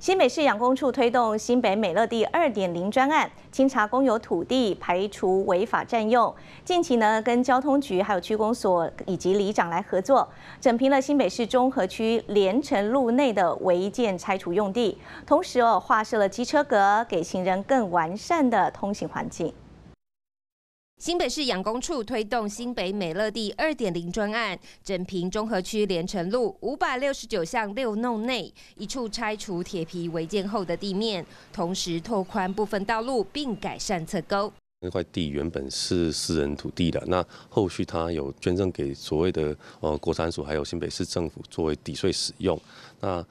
新北市养公处推动新北美乐地二点零专案，清查公有土地，排除违法占用。近期呢，跟交通局、还有区公所以及里长来合作，整平了新北市中和区连城路内的违建拆除用地，同时哦，划设了机车格，给行人更完善的通行环境。新北市养工处推动新北美乐地二点零专案，整平中和区连城路五百六十九巷六弄内一处拆除铁皮违建后的地面，同时拓宽部分道路并改善侧沟。那块地原本是私人土地的，那后续他有捐赠给所谓的呃国产署，还有新北市政府作为抵税使用。那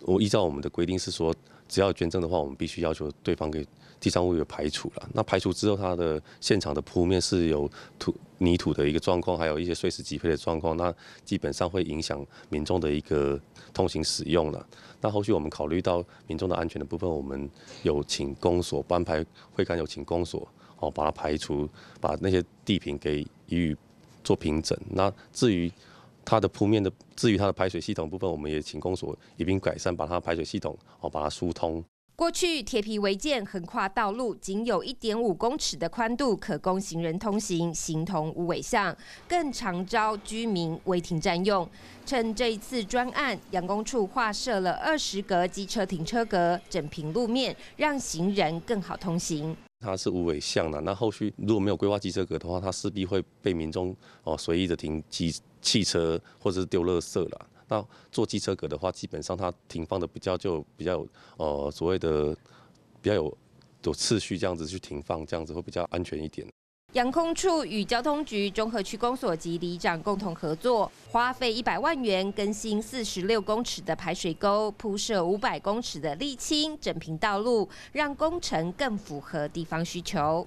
我依照我们的规定是说。只要捐赠的话，我们必须要求对方给地上物业排除了。那排除之后，它的现场的铺面是有土泥土的一个状况，还有一些碎石击飞的状况，那基本上会影响民众的一个通行使用了。那后续我们考虑到民众的安全的部分，我们有请公所安排会看有请公所哦把它排除，把那些地坪给予以做平整。那至于它的铺面的至于它的排水系统部分，我们也请公所一并改善，把它排水系统哦，把它疏通。过去铁皮违建横跨道路，仅有一点五公尺的宽度可供行人通行，形同无尾巷，更常招居民违停占用。趁这一次专案，阳光处划设了二十格机车停车格，整平路面，让行人更好通行。它是无尾巷的，那后续如果没有规划机车格的话，它势必会被民众哦随意的停机汽车或者是丢垃圾了。那做机车格的话，基本上它停放的比较就比较有呃所谓的比较有有次序，这样子去停放，这样子会比较安全一点。阳空处与交通局中和区公所及里长共同合作，花费一百万元更新四十六公尺的排水沟，铺设五百公尺的沥青，整平道路，让工程更符合地方需求。